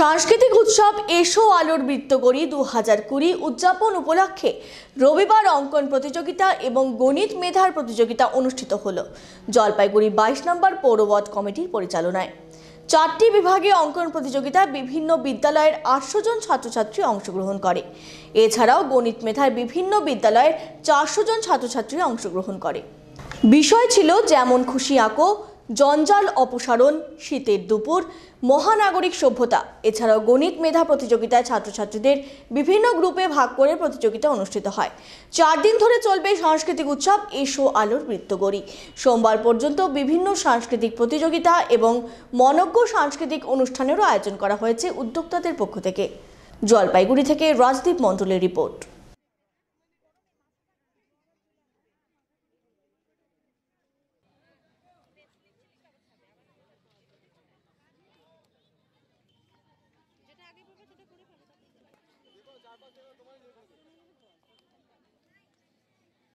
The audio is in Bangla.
সাংস্কৃতিক উৎসব এসো আলোর করি দু হাজার কুড়ি উদযাপন উপলক্ষে রবিবার অঙ্কন প্রতিযোগিতা এবং গণিত মেধার প্রতিযোগিতা অনুষ্ঠিত হল জলপাইগুড়ি বাইশ নম্বর পৌরবধ কমিটির পরিচালনায় চারটি বিভাগে অঙ্কন প্রতিযোগিতায় বিভিন্ন বিদ্যালয়ের আটশো জন ছাত্রছাত্রী অংশগ্রহণ করে এছাড়াও গণিত মেধার বিভিন্ন বিদ্যালয়ের চারশো জন ছাত্রছাত্রী অংশগ্রহণ করে বিষয় ছিল যেমন খুশি আঁকো জঞ্জাল অপসারণ শীতের দুপুর মহানাগরিক সভ্যতা এছাড়াও গণিত মেধা প্রতিযোগিতায় ছাত্রছাত্রীদের বিভিন্ন গ্রুপে ভাগ করে প্রতিযোগিতা অনুষ্ঠিত হয় চার দিন ধরে চলবে সাংস্কৃতিক উৎসব এসো আলোর বৃত্তগরি সোমবার পর্যন্ত বিভিন্ন সাংস্কৃতিক প্রতিযোগিতা এবং মনজ্ঞ সাংস্কৃতিক অনুষ্ঠানেরও আয়োজন করা হয়েছে উদ্যোক্তাদের পক্ষ থেকে জলপাইগুড়ি থেকে রাজদীপ মণ্ডলের রিপোর্ট তোমার